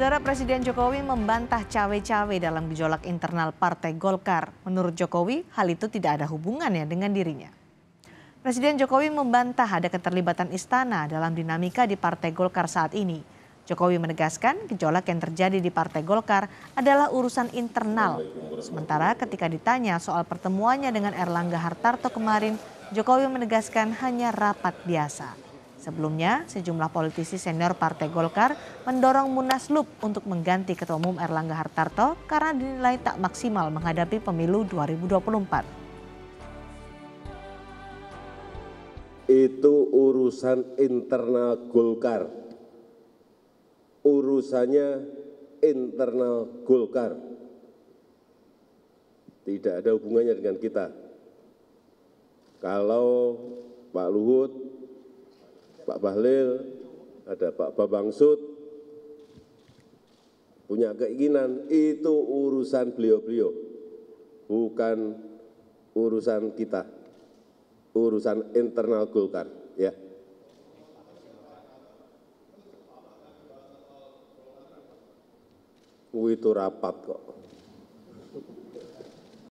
Saudara Presiden Jokowi membantah cawe-cawe dalam gejolak internal Partai Golkar. Menurut Jokowi, hal itu tidak ada hubungannya dengan dirinya. Presiden Jokowi membantah ada keterlibatan istana dalam dinamika di Partai Golkar saat ini. Jokowi menegaskan gejolak yang terjadi di Partai Golkar adalah urusan internal. Sementara ketika ditanya soal pertemuannya dengan Erlangga Hartarto kemarin, Jokowi menegaskan hanya rapat biasa. Sebelumnya, sejumlah politisi senior Partai Golkar mendorong Munaslup untuk mengganti Ketua Umum Erlangga Hartarto karena dinilai tak maksimal menghadapi pemilu 2024. Itu urusan internal Golkar. Urusannya internal Golkar. Tidak ada hubungannya dengan kita. Kalau Pak Luhut Pak Bahlil, ada Pak Babang Sud, punya keinginan, itu urusan beliau-beliau, bukan urusan kita, urusan internal Golkar, ya. Itu rapat kok.